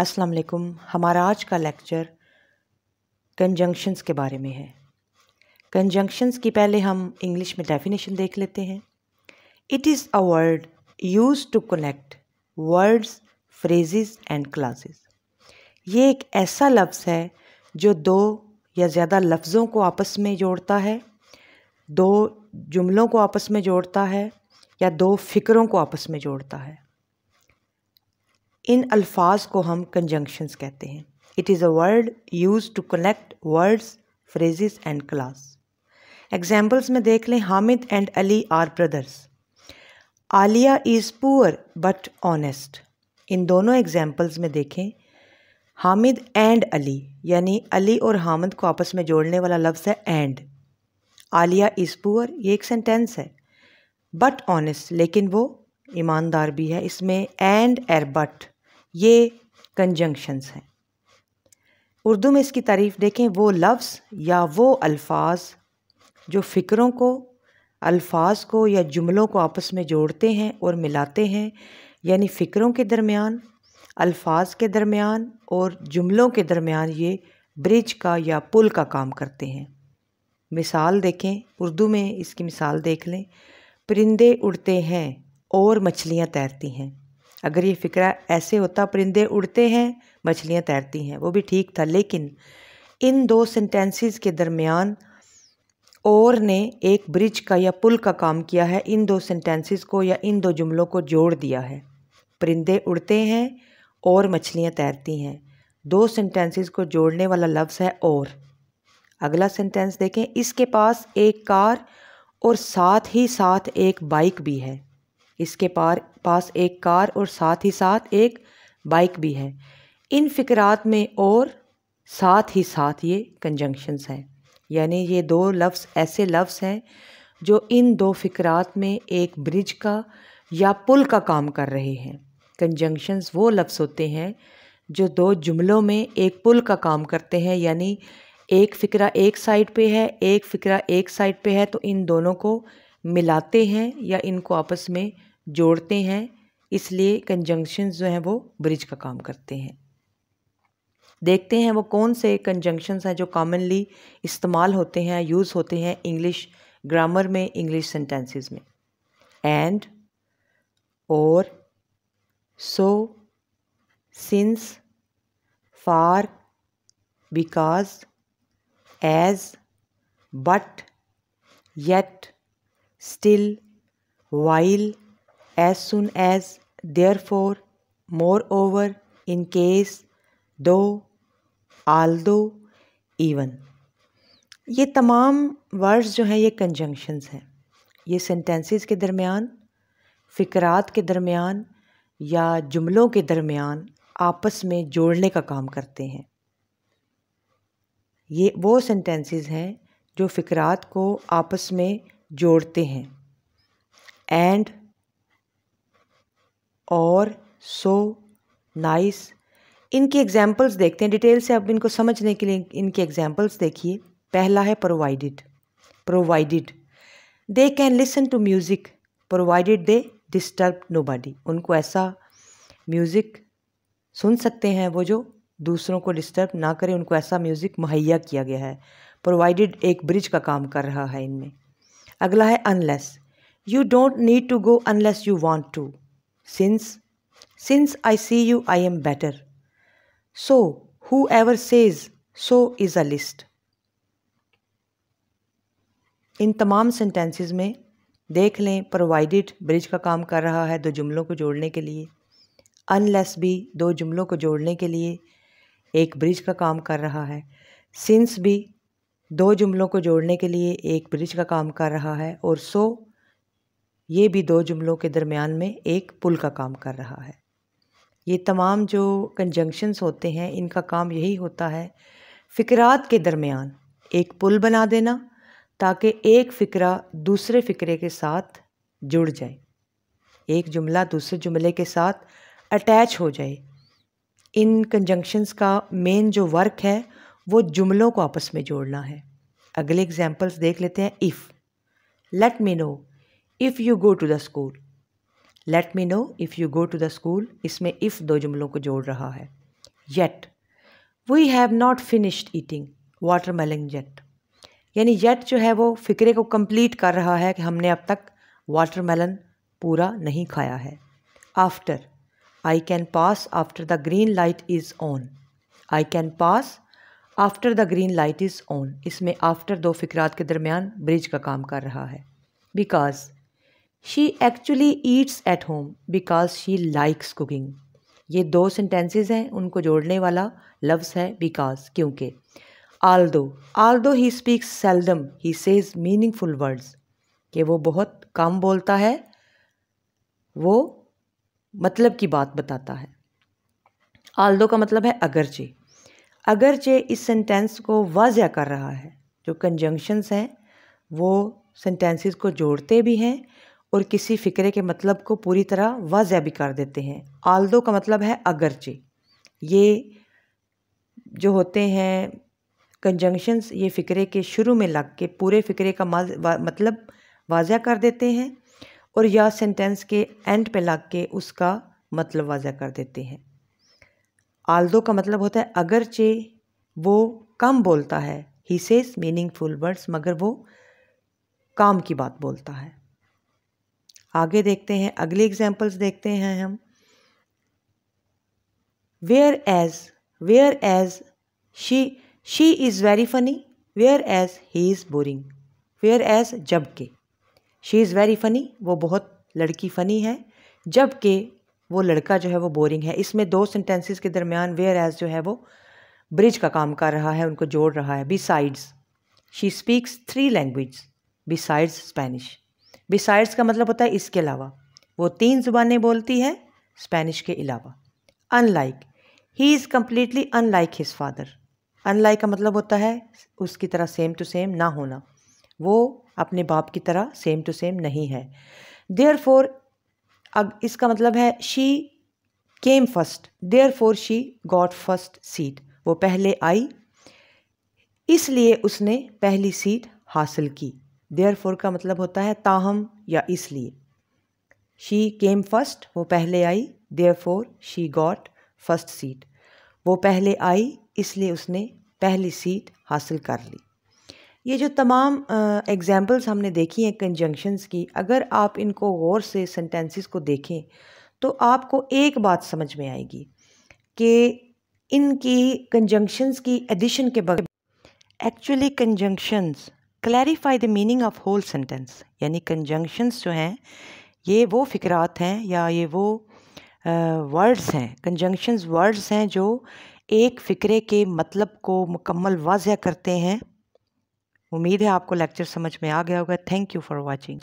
अस्सलाम वालेकुम हमारा आज का लेक्चर कंजंक्शंस के बारे में है कंजंक्शंस की पहले हम इंग्लिश में डेफिनेशन देख लेते हैं it is a word use to connect words phrases and classes ये एक ऐसा लफ्ज़ है जो दो या ज़्यादा लफ्ज़ों को आपस में जोड़ता है दो जुमलों को आपस में जोड़ता है या दो फ़िक्रों को आपस में जोड़ता है इन अल्फाज को हम कंजंक्शंस कहते हैं it is a word use to connect words phrases and class examples में देख लें Hamid and Ali are brothers Alia is poor but honest इन दोनों एग्जाम्पल्स में देखें हामिद एंड अली यानी अली और हामिद को आपस में जोड़ने वाला लफ्ज़ है एंड आलिया इज़ पुअर ये एक सेंटेंस है बट ऑनेस्ट लेकिन वो ईमानदार भी है इसमें एंड एर बट ये कंजंक्शंस हैं उर्दू में इसकी तारीफ़ देखें वो लफ्ज़ या वो अल्फाज जो फ़िक्रों को अल्फाज को या जुमलों को आपस में जोड़ते हैं और मिलाते हैं यानी फ़िक्रों के दरमियान अल्फाज के दरमियान और जुमलों के दरमियान ये ब्रिज का या पुल का काम करते हैं मिसाल देखें उर्दू में इसकी मिसाल देख लें परिंदे उड़ते हैं और मछलियाँ तैरती हैं अगर ये फिक्रा ऐसे होता परिंदे उड़ते हैं मछलियाँ तैरती हैं वो भी ठीक था लेकिन इन दो सेंटेंसेस के दरमियान और ने एक ब्रिज का या पुल का काम किया है इन दो सेंटेंसेस को या इन दो जुमलों को जोड़ दिया है परिंदे उड़ते हैं और मछलियाँ तैरती हैं दो सेंटेंसेस को जोड़ने वाला लफ्ज़ है और अगला सेंटेंस देखें इसके पास एक कार और साथ ही साथ एक बाइक भी है इसके पार पास एक कार और साथ ही साथ एक बाइक भी है इन फ़िक्रात में और साथ ही साथ ये कंजंक्शंस हैं यानी ये दो लफ्ज़ ऐसे लफ्ज़ हैं जो इन दो फ़िक्रात में एक ब्रिज का या पुल का काम कर रहे हैं कंजंक्शंस वो लफ्ज़ होते हैं जो दो जुमलों में एक पुल का काम करते हैं यानी एक फ़िक्रा एक साइड पे है एक फ़िक्रा एक साइड पे है तो इन दोनों को मिलाते हैं या इनको आपस में जोड़ते हैं इसलिए कंजंक्शन जो हैं वो ब्रिज का काम करते हैं देखते हैं वो कौन से कंजंक्शंस हैं जो कॉमनली इस्तेमाल होते हैं यूज़ होते हैं इंग्लिश ग्रामर में इंग्लिश सेंटेंसेस में एंड और so since for because as but yet still while as soon as, therefore, moreover, in case, although even ये तमाम वर्ड्स जो हैं ये कंजंक्शंस हैं ये सेंटेंसेस के दरमियान फ़िक्रात के दरमियान या जुमलों के दरमियान आपस में जोड़ने का काम करते हैं ये वो सेंटेंसेस हैं जो फ़िक्रात को आपस में जोड़ते हैं एंड और सो नाइस इनकी एग्जाम्पल्स देखते हैं डिटेल से अब इनको समझने के लिए इनके एग्जाम्पल्स देखिए पहला है provided provided they can listen to music provided they disturb no उनको ऐसा म्यूज़िक सुन सकते हैं वो जो दूसरों को डिस्टर्ब ना करें उनको ऐसा म्यूज़िक मुहैया किया गया है प्रोवाइडेड एक ब्रिज का काम कर रहा है इनमें अगला है unless you don't need to go unless you want to Since, since I see you, I am better. So, whoever says so is a list. इन तमाम सेंटेंसेस में देख लें प्रोवाइडेड ब्रिज का काम कर रहा है दो जुमलों को जोड़ने के लिए अनलेस भी दो जुमलों को जोड़ने के लिए एक ब्रिज का काम कर रहा है सिंस भी दो जुमलों को जोड़ने के लिए एक ब्रिज का काम कर रहा है और सो so, ये भी दो जुमलों के दरमियान में एक पुल का काम कर रहा है ये तमाम जो कंजंक्शंस होते हैं इनका काम यही होता है फ़िक्रात के दरमियान एक पुल बना देना ताकि एक फ़िक्रा दूसरे फ़िक्रे के साथ जुड़ जाए एक जुमला दूसरे जुमले के साथ अटैच हो जाए इन कंजंक्शंस का मेन जो वर्क है वो जुमलों को आपस में जोड़ना है अगले एग्जांपल्स देख लेते हैं if let me know if you go to the school let me know if you go to the school इसमें इफ़ दो जुमलों को जोड़ रहा है yet we have not finished eating watermelon yet यानी येट जो है वो फ़िक्रे को कंप्लीट कर रहा है कि हमने अब तक वाटर मेलन पूरा नहीं खाया है after I can pass after the green light is on I can pass after the green light is on इसमें आफ्टर दो फिकरात के दरमियान ब्रिज का काम कर रहा है because she actually eats at home because she likes cooking ये दो सेंटेंसेज हैं उनको जोड़ने वाला लफ्स है बिकॉज क्योंकि आल although although he speaks seldom he says meaningful words कि वो बहुत कम बोलता है वो मतलब की बात बताता है आल दो का मतलब है अगरचे अगरचे इस सेंटेंस को वाजिया कर रहा है जो कंजंक्शंस हैं वो सेंटेंसेस को जोड़ते भी हैं और किसी फ़िक्रे के मतलब को पूरी तरह वाजह भी कर देते हैं आलदो का मतलब है अगरचे ये जो होते हैं कंजंक्शंस ये फ़िक्रे के शुरू में लग के पूरे फ़िक्रे का वा, मतलब वाजह कर देते हैं और या सेंटेंस के एंड पे लग के उसका मतलब वाजह कर देते हैं आल्दो का मतलब होता है अगरचे वो कम बोलता है ही सेस मीनिंगफुल वर्ड्स मगर वो काम की बात बोलता है आगे देखते हैं अगले एग्जाम्पल्स देखते हैं हम whereas whereas she she is very funny whereas he is boring whereas जब के शी इज़ वेरी फ़नी वो बहुत लड़की फ़नी है जबकि वो लड़का जो है वो बोरिंग है इसमें दो सेंटेंसेस के दरमियान वेयर एज जो है वो ब्रिज का काम कर रहा है उनको जोड़ रहा है be she speaks three language besides Spanish besides का मतलब होता है इसके अलावा वो तीन जुबानें बोलती है स्पेनिश के अलावा unlike he is completely unlike his father unlike का मतलब होता है उसकी तरह सेम टू सेम ना होना वो अपने बाप की तरह सेम टू सेम नहीं है देयर फोर अब इसका मतलब है she came first therefore she got first seat वो पहले आई इसलिए उसने पहली सीट हासिल की देयर फोर का मतलब होता है ताहम या इसलिए शी केम फर्स्ट वो पहले आई therefore she got first seat वो पहले आई इसलिए उसने पहली सीट हासिल कर ली ये जो तमाम एग्ज़ाम्पल्स uh, हमने देखी हैं कंजंक्शंस की अगर आप इनको गौर से सेंटेंसेस को देखें तो आपको एक बात समझ में आएगी कि इनकी कंजंक्शंस की एडिशन के बगैर actually conjunctions clarify the meaning of whole sentence यानी कंजंक्शंस जो हैं ये वो फ़िक्रात हैं या ये वो वर्ड्स हैं कंजंक्शंस वर्ड्स हैं जो एक फ़िक्रे के मतलब को मुकम्मल वाजह करते हैं उम्मीद है आपको लेक्चर समझ में आ गया होगा थैंक यू फॉर वॉचिंग